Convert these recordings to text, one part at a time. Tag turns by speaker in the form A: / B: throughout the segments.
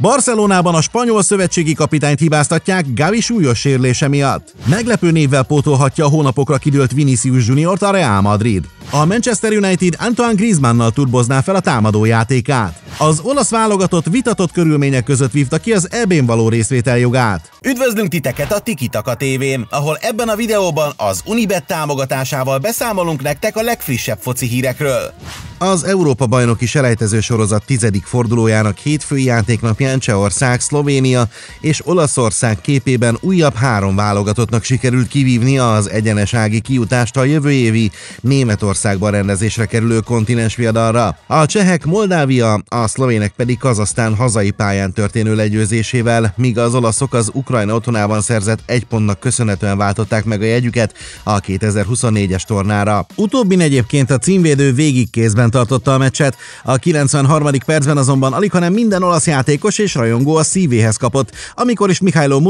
A: Barcelonában a spanyol szövetségi kapitányt hibáztatják Gavi súlyos sérülése miatt. Meglepő névvel pótolhatja a hónapokra kidőlt Vinicius Junior a Real Madrid. A Manchester United Antoine Griezmannnal turbozná fel a támadó játékát. Az olasz válogatott vitatott körülmények között vívta ki az ebén való részvétel jogát. Üdvözlünk titeket a Tikitaka TV-n, ahol ebben a videóban az Unibet támogatásával beszámolunk nektek a legfrissebb foci hírekről. Az Európa-bajnoki selejtező sorozat tizedik fordulójának hétfői játéknapján Szlovénián, Csehország, Szlovénia és Olaszország képében újabb három válogatottnak sikerült kivívni az egyenesági kiutást a jövő évi Németországban rendezésre kerülő kontinens viadalra. A csehek Moldávia, a szlovének pedig Kazasztán hazai pályán történő legyőzésével, míg az olaszok az Ukrajna otthonában szerzett egy pontnak köszönhetően váltották meg a jegyüket a 2024-es tornára. Utóbbin egyébként a címvédő végig kézben tartotta a meccset, a 93. percben azonban alig, hanem minden olasz játékos és rajongó a szívéhez kapott, amikor is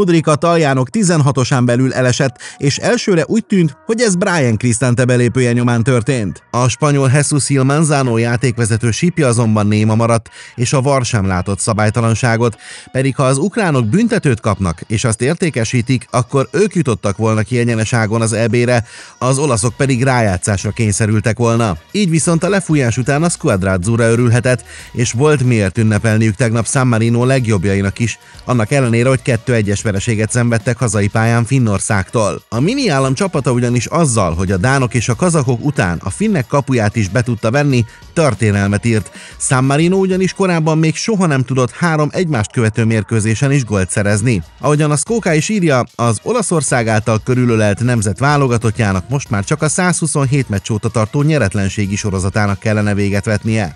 A: Mudrik a taljánok 16-osán belül elesett, és elsőre úgy tűnt, hogy ez Brian Cristante belépője nyomán történt. A spanyol Jesus Manzano játékvezető sípja azonban néma maradt, és a var sem látott szabálytalanságot, pedig ha az ukránok büntetőt kapnak, és azt értékesítik, akkor ők jutottak volna ki egyeneságon az EB-re, az olaszok pedig rájátszásra kényszerültek volna. Így viszont a lefújás után a Squadrazzura örülhetett, és volt miért ünnepelniük tegnap San Marino Torino legjobbjainak is, annak ellenére, hogy kettő egyes vereséget szenvedtek hazai pályán Finnországtól. A mini állam csapata ugyanis azzal, hogy a dánok és a kazakok után a finnek kapuját is be tudta venni, történelmet írt. San Marino ugyanis korábban még soha nem tudott három egymást követő mérkőzésen is gólt szerezni. Ahogyan a Skóká is írja, az Olaszország által körülölelt nemzet válogatottjának most már csak a 127 meccs óta tartó nyeretlenségi sorozatának kellene véget vetnie.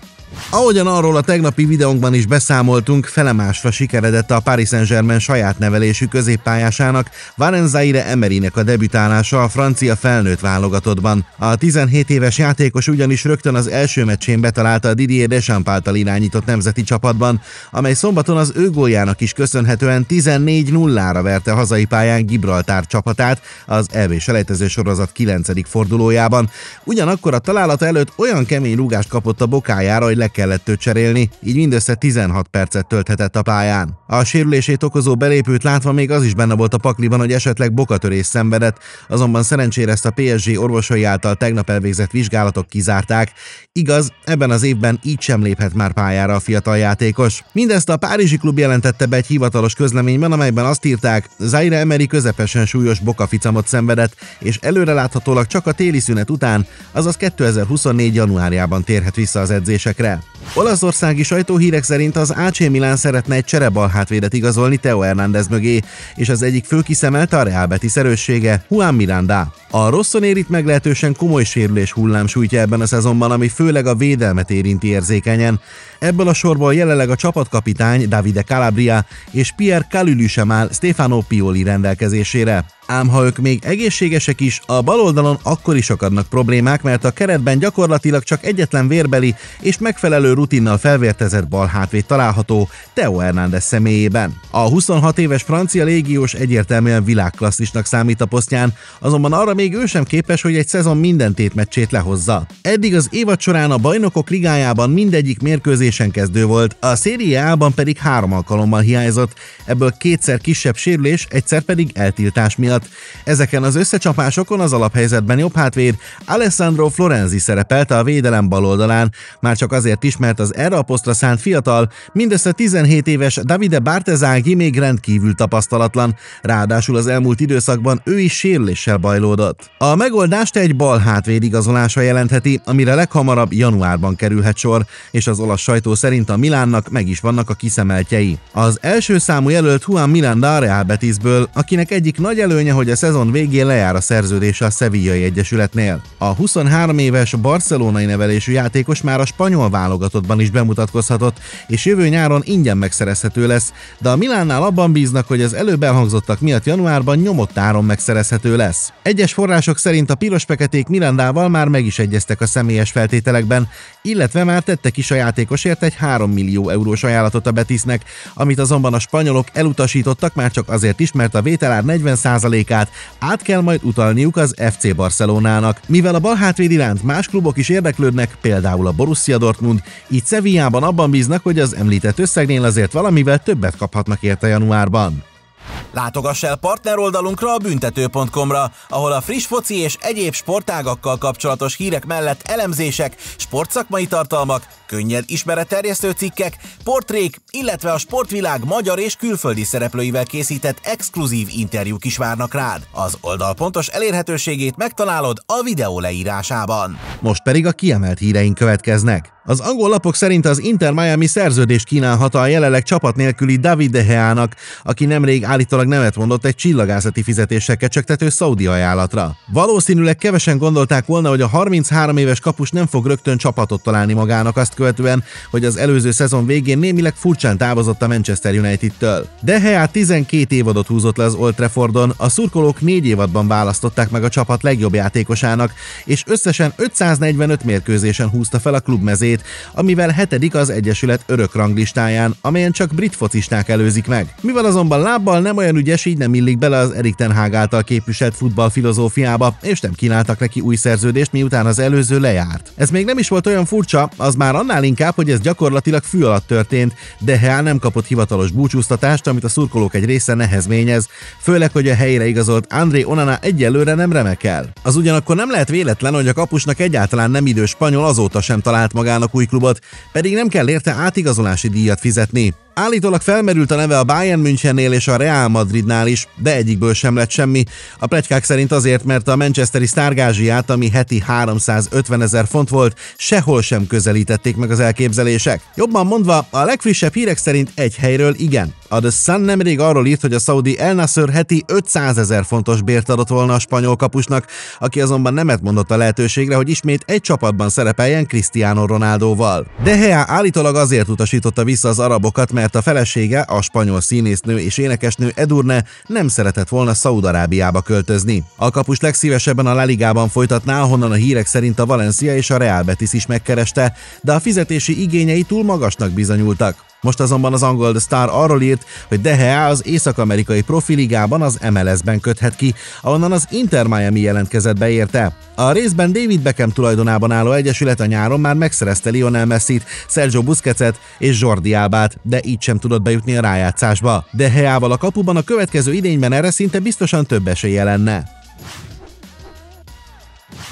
A: Ahogyan arról a tegnapi videónkban is beszámoltunk, felemásra sikeredett a Paris Saint-Germain saját nevelésű középpályásának, Varenzaire Emerynek a debütálása a francia felnőtt válogatottban. A 17 éves játékos ugyanis rögtön az első meccsén betalálta a Didier Deschamps által irányított nemzeti csapatban, amely szombaton az ő góljának is köszönhetően 14-0-ra verte hazai pályán Gibraltár csapatát az EB selejtező sorozat 9. fordulójában. Ugyanakkor a találata előtt olyan kemény rúgást kapott a bokájára, hogy le kellett őt cserélni, így mindössze 16 percet tölthetett a pályán. A sérülését okozó belépőt látva még az is benne volt a pakliban, hogy esetleg bokatörés szenvedett, azonban szerencsére ezt a PSG orvosai által tegnap elvégzett vizsgálatok kizárták. Igaz, ebben az évben így sem léphet már pályára a fiatal játékos. Mindezt a Párizsi klub jelentette be egy hivatalos közleményben, amelyben azt írták, Zaire Emery közepesen súlyos bokaficamot szenvedett, és előreláthatólag csak a téli szünet után, azaz 2024. januárjában térhet vissza az edzésekre. Accra. Olaszországi sajtóhírek szerint az AC Milán szeretne egy cserebal hátvédet igazolni Teo Hernández mögé, és az egyik fő kiszemelte a Real Betis erőssége, Juan Miranda. A rosszon érit meglehetősen komoly sérülés hullám sújtja ebben a szezonban, ami főleg a védelmet érinti érzékenyen. Ebből a sorból jelenleg a csapatkapitány Davide Calabria és Pierre Calülü sem áll Stefano Pioli rendelkezésére. Ám ha ők még egészségesek is, a bal oldalon akkor is akadnak problémák, mert a keretben gyakorlatilag csak egyetlen vérbeli és megfelelő rutinnal felvértezett bal hátvét található Teo Hernández személyében. A 26 éves francia légiós egyértelműen világklasszisnak számít a posztján, azonban arra még ő sem képes, hogy egy szezon minden tétmeccsét lehozza. Eddig az évad során a bajnokok ligájában mindegyik mérkőzésen kezdő volt, a szériában pedig három alkalommal hiányzott, ebből kétszer kisebb sérülés, egyszer pedig eltiltás miatt. Ezeken az összecsapásokon az alaphelyzetben jobb hátvéd Alessandro Florenzi szerepelte a védelem bal oldalán, már csak azért is, mert az erre a posztra szánt fiatal, mindössze 17 éves Davide Bartezági még rendkívül tapasztalatlan, ráadásul az elmúlt időszakban ő is sérüléssel bajlódott. A megoldást egy bal hátvéd igazolása jelentheti, amire leghamarabb januárban kerülhet sor, és az olasz sajtó szerint a Milánnak meg is vannak a kiszemeltjei. Az első számú jelölt Juan Miranda a Real Betisből, akinek egyik nagy előnye, hogy a szezon végén lejár a szerződése a Sevillai Egyesületnél. A 23 éves barcelonai nevelésű játékos már a spanyol válogatott válogatottban is bemutatkozhatott, és jövő nyáron ingyen megszerezhető lesz, de a Milánnál abban bíznak, hogy az előbb elhangzottak miatt januárban nyomott áron megszerezhető lesz. Egyes források szerint a piros peketék Milándával már meg is egyeztek a személyes feltételekben, illetve már tettek is a játékosért egy 3 millió eurós ajánlatot a Betisnek, amit azonban a spanyolok elutasítottak már csak azért is, mert a vételár 40%-át át kell majd utalniuk az FC Barcelonának. Mivel a balhátvéd iránt más klubok is érdeklődnek, például a Borussia Dortmund, így Szevijában abban bíznak, hogy az említett összegnél azért valamivel többet kaphatnak érte januárban. Látogass el oldalunkra a büntető.com-ra, ahol a friss foci és egyéb sportágakkal kapcsolatos hírek mellett elemzések, sportszakmai tartalmak, könnyed ismeretterjesztő cikkek, portrék, illetve a sportvilág magyar és külföldi szereplőivel készített exkluzív interjúk is várnak rád. Az oldal pontos elérhetőségét megtalálod a videó leírásában. Most pedig a kiemelt híreink következnek. Az angol lapok szerint az Inter Miami szerződést kínálhat a jelenleg csapat nélküli David Heának, aki nemrég állítólag nemet mondott egy csillagászati fizetéssel kecsegtető szaudi ajánlatra. Valószínűleg kevesen gondolták volna, hogy a 33 éves kapus nem fog rögtön csapatot találni magának azt követően, hogy az előző szezon végén némileg furcsán távozott a Manchester United-től. Hea 12 évadot húzott le az Old Traffordon, a szurkolók 4 évadban választották meg a csapat legjobb játékosának, és összesen 545 mérkőzésen húzta fel a klub mezét, helyét, amivel hetedik az Egyesület örök ranglistáján, amelyen csak brit focisták előzik meg. Mivel azonban lábbal nem olyan ügyes, így nem illik bele az Erik Ten Hag által képviselt futball filozófiába, és nem kínáltak neki új szerződést, miután az előző lejárt. Ez még nem is volt olyan furcsa, az már annál inkább, hogy ez gyakorlatilag fű alatt történt, de Heá nem kapott hivatalos búcsúztatást, amit a szurkolók egy része nehezményez, főleg, hogy a helyére igazolt André Onana egyelőre nem remekel. Az ugyanakkor nem lehet véletlen, hogy a kapusnak egyáltalán nem idő spanyol azóta sem talált magának új klubot, pedig nem kell érte átigazolási díjat fizetni. Állítólag felmerült a neve a Bayern Münchennél és a Real Madridnál is, de egyikből sem lett semmi. A plegykák szerint azért, mert a manchesteri sztárgázsiát, ami heti 350 ezer font volt, sehol sem közelítették meg az elképzelések. Jobban mondva, a legfrissebb hírek szerint egy helyről igen. A The Sun nemrég arról írt, hogy a Saudi El Nasser heti 500 ezer fontos bért adott volna a spanyol kapusnak, aki azonban nemet mondott a lehetőségre, hogy ismét egy csapatban szerepeljen Cristiano Ronaldoval. De Hea állítólag azért utasította vissza az arabokat, mert mert a felesége, a spanyol színésznő és énekesnő Edurne nem szeretett volna Szaudarábiába költözni. A kapus legszívesebben a La folytatná, ahonnan a hírek szerint a Valencia és a Real Betis is megkereste, de a fizetési igényei túl magasnak bizonyultak. Most azonban az angol The Star arról írt, hogy Dehea az észak-amerikai profiligában az MLS-ben köthet ki, ahonnan az Inter Miami jelentkezett beérte. A részben David Beckham tulajdonában álló egyesület a nyáron már megszerezte Lionel Messi-t, Sergio Busquets-et és Jordi Albát, de így sem tudott bejutni a rájátszásba. Dehea-val a kapuban a következő idényben erre szinte biztosan több esélye lenne.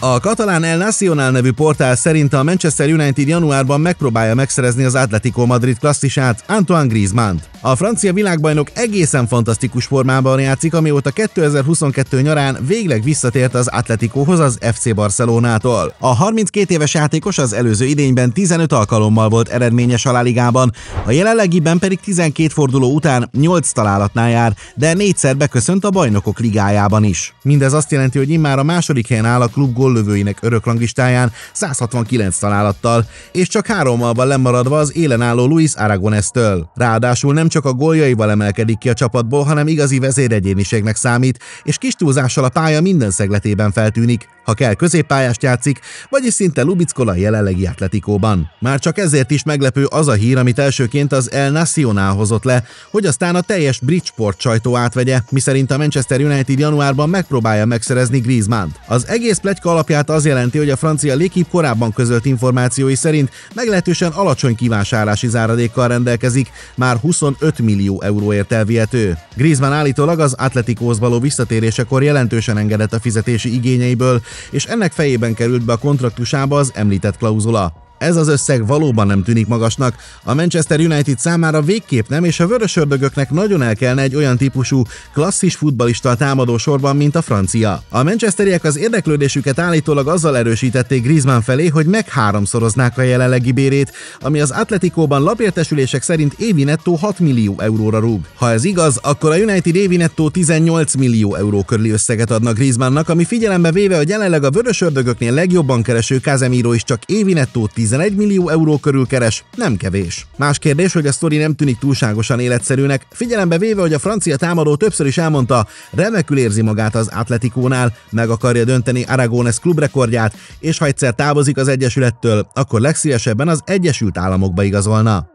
A: A katalán El Nacional nevű portál szerint a Manchester United januárban megpróbálja megszerezni az Atletico Madrid klasszisát, Antoine griezmann -t. A francia világbajnok egészen fantasztikus formában játszik, amióta 2022 nyarán végleg visszatért az Atleticohoz az FC Barcelonától. A 32 éves játékos az előző idényben 15 alkalommal volt eredményes a Ligában, a jelenlegiben pedig 12 forduló után 8 találatnál jár, de négyszer beköszönt a bajnokok ligájában is. Mindez azt jelenti, hogy immár a második helyen áll a klub gól góllövőinek örök 169 találattal, és csak hárommal lemaradva az élen álló Luis Aragonestől. Ráadásul nem csak a góljaival emelkedik ki a csapatból, hanem igazi vezéregyéniségnek számít, és kis túlzással a pálya minden szegletében feltűnik, ha kell középpályást játszik, vagyis szinte Lubickol a jelenlegi atletikóban. Már csak ezért is meglepő az a hír, amit elsőként az El Nacional hozott le, hogy aztán a teljes Bridgeport sajtó átvegye, miszerint a Manchester United januárban megpróbálja megszerezni Griezmann-t. Az egész pletyka alapját az jelenti, hogy a francia Lékip korábban közölt információi szerint meglehetősen alacsony kivásárlási záradékkal rendelkezik, már 25 millió euróért elvihető. Griezmann állítólag az Atletikóhoz való visszatérésekor jelentősen engedett a fizetési igényeiből, és ennek fejében került be a kontraktusába az említett klauzula. Ez az összeg valóban nem tűnik magasnak. A Manchester United számára végképp nem, és a vörösördögöknek nagyon el kellene egy olyan típusú, klasszis futbalista támadó sorban, mint a francia. A Manchesteriek az érdeklődésüket állítólag azzal erősítették Griezmann felé, hogy megháromszoroznák a jelenlegi bérét, ami az Atletico-ban labértesülések szerint évi nettó 6 millió euróra rúg. Ha ez igaz, akkor a United évi nettó 18 millió euró körüli összeget adnak Griezmannnak, ami figyelembe véve, hogy jelenleg a ördögöknél legjobban kereső Kazemiro is csak évi nettó 10 11 millió euró körül keres, nem kevés. Más kérdés, hogy a sztori nem tűnik túlságosan életszerűnek, figyelembe véve, hogy a francia támadó többször is elmondta, remekül érzi magát az Atletikónál, meg akarja dönteni Aragones klubrekordját, és ha egyszer távozik az Egyesülettől, akkor legszívesebben az Egyesült Államokba igazolna.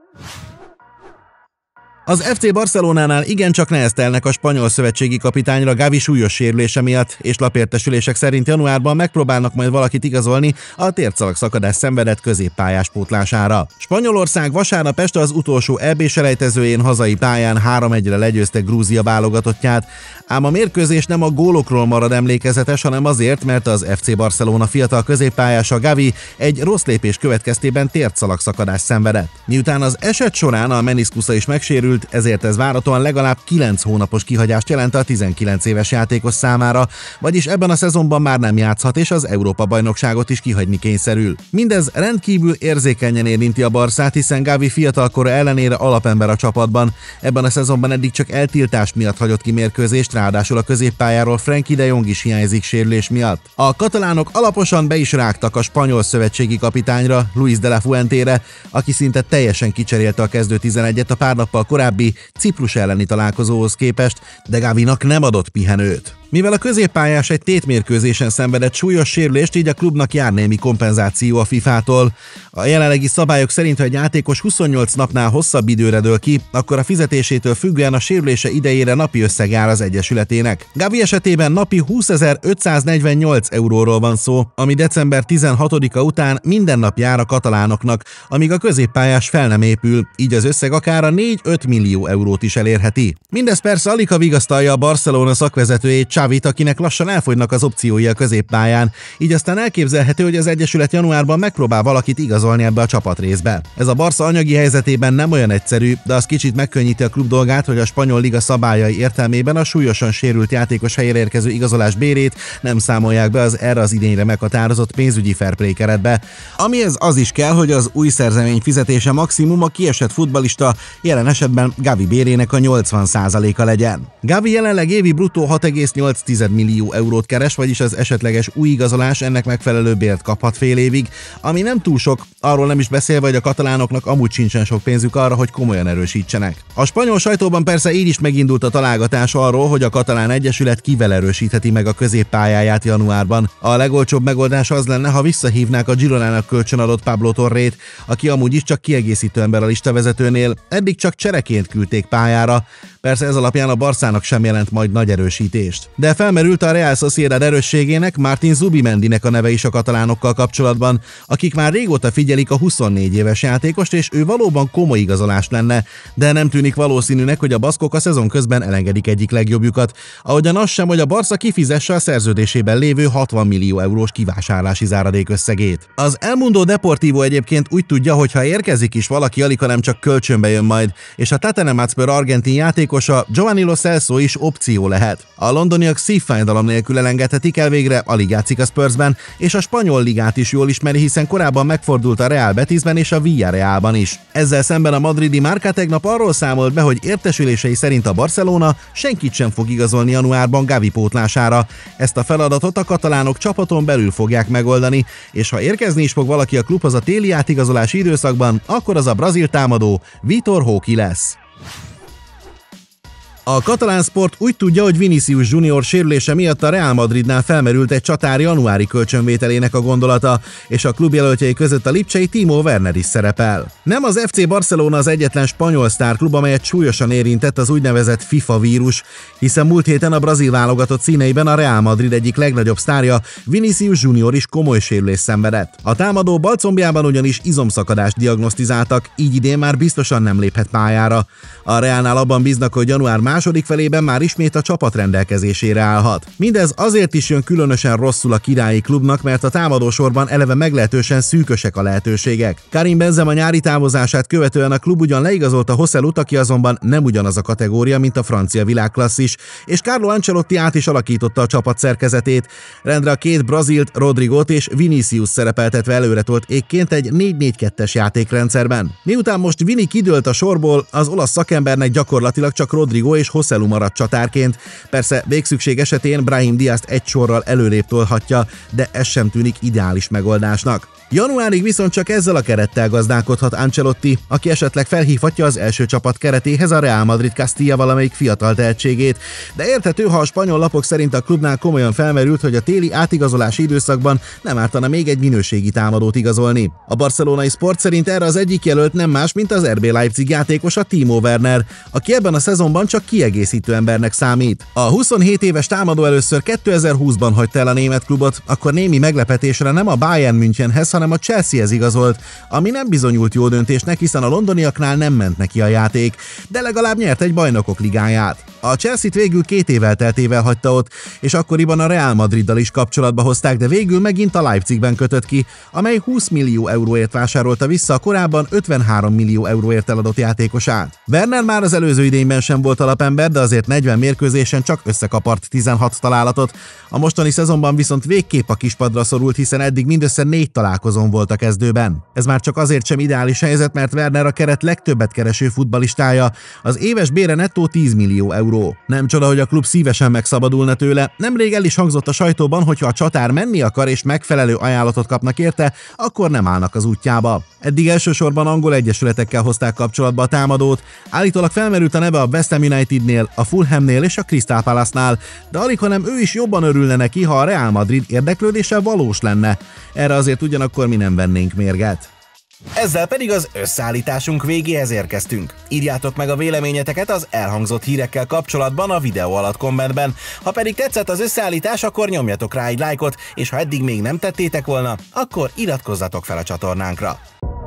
A: Az FC Barcelonánál igencsak neheztelnek a spanyol szövetségi kapitányra Gavi súlyos sérülése miatt, és lapértesülések szerint januárban megpróbálnak majd valakit igazolni a tércalak szakadás szenvedett középpályás pótlására. Spanyolország vasárnap este az utolsó EB selejtezőjén hazai pályán 3-1-re legyőzte Grúzia válogatottját, ám a mérkőzés nem a gólokról marad emlékezetes, hanem azért, mert az FC Barcelona fiatal középpályása Gavi egy rossz lépés következtében tércalak szakadás szenvedett. Miután az eset során a meniszkusza is megsérült, sérült, ezért ez várhatóan legalább 9 hónapos kihagyást jelent a 19 éves játékos számára, vagyis ebben a szezonban már nem játszhat és az Európa-bajnokságot is kihagyni kényszerül. Mindez rendkívül érzékenyen érinti a Barszát, hiszen Gavi fiatalkora ellenére alapember a csapatban. Ebben a szezonban eddig csak eltiltás miatt hagyott ki mérkőzést, ráadásul a középpályáról Frankie de Jong is hiányzik sérülés miatt. A katalánok alaposan be is rágtak a spanyol szövetségi kapitányra, Luis de la Fuentére, aki szinte teljesen kicserélte a kezdő 11-et a pár nappal korábban korábbi Ciprus elleni találkozóhoz képest, de Gávinak nem adott pihenőt. Mivel a középpályás egy tétmérkőzésen szenvedett súlyos sérülést, így a klubnak jár némi kompenzáció a FIFA-tól. A jelenlegi szabályok szerint, ha egy játékos 28 napnál hosszabb időre dől ki, akkor a fizetésétől függően a sérülése idejére napi összeg áll az Egyesületének. Gavi esetében napi 20.548 euróról van szó, ami december 16-a után minden nap jár a katalánoknak, amíg a középpályás fel nem épül, így az összeg akár a 4-5 millió eurót is elérheti. Mindez persze alig a vigasztalja a Barcelona szakvezetőjét Csávit, akinek lassan elfogynak az opciói a középpályán, így aztán elképzelhető, hogy az Egyesület januárban megpróbál valakit igazolni ebbe a csapatrészbe. Ez a Barca anyagi helyzetében nem olyan egyszerű, de az kicsit megkönnyíti a klub dolgát, hogy a spanyol liga szabályai értelmében a súlyosan sérült játékos helyére érkező igazolás bérét nem számolják be az erre az idényre meghatározott pénzügyi fairplay keretbe. Amihez az is kell, hogy az új szerzemény fizetése maximum a kiesett futbalista, jelen esetben Gavi bérének a 80%-a legyen. Gavi jelenleg évi bruttó 6,8 1,8 millió eurót keres, vagyis az esetleges új igazolás ennek megfelelő bért kaphat fél évig, ami nem túl sok, arról nem is beszélve, hogy a katalánoknak amúgy sincsen sok pénzük arra, hogy komolyan erősítsenek. A spanyol sajtóban persze így is megindult a találgatás arról, hogy a katalán egyesület kivel erősítheti meg a középpályáját januárban. A legolcsóbb megoldás az lenne, ha visszahívnák a Gironának kölcsönadott Pablo Torrét, aki amúgy is csak kiegészítő ember a listavezetőnél, eddig csak csereként küldték pályára. Persze ez alapján a Barszának sem jelent majd nagy erősítést de felmerült a Real Sociedad erősségének Martin Zubimendinek a neve is a katalánokkal kapcsolatban, akik már régóta figyelik a 24 éves játékost, és ő valóban komoly igazolás lenne, de nem tűnik valószínűnek, hogy a baszkok a szezon közben elengedik egyik legjobbjukat, ahogyan az sem, hogy a Barca kifizesse a szerződésében lévő 60 millió eurós kivásárlási záradék összegét. Az elmondó Deportivo egyébként úgy tudja, hogy ha érkezik is valaki, alig nem csak kölcsönbe jön majd, és a Tatanematspör argentin játékosa Giovanni Lo Celso is opció lehet. A londoni asszonyak szívfájdalom nélkül elengedhetik el végre, alig játszik a Spursben, és a spanyol ligát is jól ismeri, hiszen korábban megfordult a Real Betisben és a Villarrealban is. Ezzel szemben a madridi márka tegnap arról számolt be, hogy értesülései szerint a Barcelona senkit sem fog igazolni januárban Gavi pótlására. Ezt a feladatot a katalánok csapaton belül fogják megoldani, és ha érkezni is fog valaki a klubhoz a téli átigazolási időszakban, akkor az a brazil támadó Vitor Hóki lesz. A katalán sport úgy tudja, hogy Vinicius Junior sérülése miatt a Real Madridnál felmerült egy csatár januári kölcsönvételének a gondolata, és a klub jelöltjei között a lipcsei Timo Werner is szerepel. Nem az FC Barcelona az egyetlen spanyol sztárklub, amelyet súlyosan érintett az úgynevezett FIFA vírus, hiszen múlt héten a brazil válogatott színeiben a Real Madrid egyik legnagyobb sztárja, Vinicius Junior is komoly sérülés szenvedett. A támadó balcombjában ugyanis izomszakadást diagnosztizáltak, így idén már biztosan nem léphet pályára. A Realnál abban bíznak, hogy január második felében már ismét a csapat rendelkezésére állhat. Mindez azért is jön különösen rosszul a királyi klubnak, mert a támadósorban eleve meglehetősen szűkösek a lehetőségek. Karim Benzema nyári távozását követően a klub ugyan leigazolta Hosselut, aki azonban nem ugyanaz a kategória, mint a francia világklasszis, és Carlo Ancelotti át is alakította a csapat szerkezetét. Rendre a két brazilt, Rodrigo és Vinicius szerepeltetve előre tolt ékként egy 4-4-2-es játékrendszerben. Miután most Vini kidőlt a sorból, az olasz szakembernek gyakorlatilag csak Rodrigo és és Hosszelu maradt csatárként. Persze végszükség esetén Brahim Diaz-t egy sorral előrébb tolhatja, de ez sem tűnik ideális megoldásnak. Januárig viszont csak ezzel a kerettel gazdálkodhat Ancelotti, aki esetleg felhívhatja az első csapat keretéhez a Real Madrid Castilla valamelyik fiatal tehetségét, de érthető, ha a spanyol lapok szerint a klubnál komolyan felmerült, hogy a téli átigazolási időszakban nem ártana még egy minőségi támadót igazolni. A barcelonai sport szerint erre az egyik jelölt nem más, mint az RB Leipzig játékosa Timo Werner, aki ebben a szezonban csak ki kiegészítő embernek számít. A 27 éves támadó először 2020-ban hagyta el a német klubot, akkor némi meglepetésre nem a Bayern Münchenhez, hanem a Chelseahez igazolt, ami nem bizonyult jó döntésnek, hiszen a londoniaknál nem ment neki a játék, de legalább nyert egy bajnokok ligáját. A Chelsea-t végül két évvel teltével hagyta ott, és akkoriban a Real Madriddal is kapcsolatba hozták, de végül megint a Leipzigben kötött ki, amely 20 millió euróért vásárolta vissza a korábban 53 millió euróért eladott játékosát. Werner már az előző idényben sem volt alap alapember, de azért 40 mérkőzésen csak összekapart 16 találatot. A mostani szezonban viszont végképp a kispadra szorult, hiszen eddig mindössze négy találkozón volt a kezdőben. Ez már csak azért sem ideális helyzet, mert Werner a keret legtöbbet kereső futbalistája. Az éves bére nettó 10 millió euró. Nem csoda, hogy a klub szívesen megszabadulna tőle. Nemrég el is hangzott a sajtóban, hogy ha a csatár menni akar és megfelelő ajánlatot kapnak érte, akkor nem állnak az útjába. Eddig elsősorban angol egyesületekkel hozták kapcsolatba a támadót. Állítólag felmerült a neve a West Ham United Unitednél, a Fulhamnél és a Crystal Palace-nál, de alig, hanem ő is jobban örülne neki, ha a Real Madrid érdeklődése valós lenne. Erre azért ugyanakkor mi nem vennénk mérget. Ezzel pedig az összeállításunk végéhez érkeztünk. Írjátok meg a véleményeteket az elhangzott hírekkel kapcsolatban a videó alatt kommentben. Ha pedig tetszett az összeállítás, akkor nyomjatok rá egy lájkot, és ha eddig még nem tettétek volna, akkor iratkozzatok fel a csatornánkra.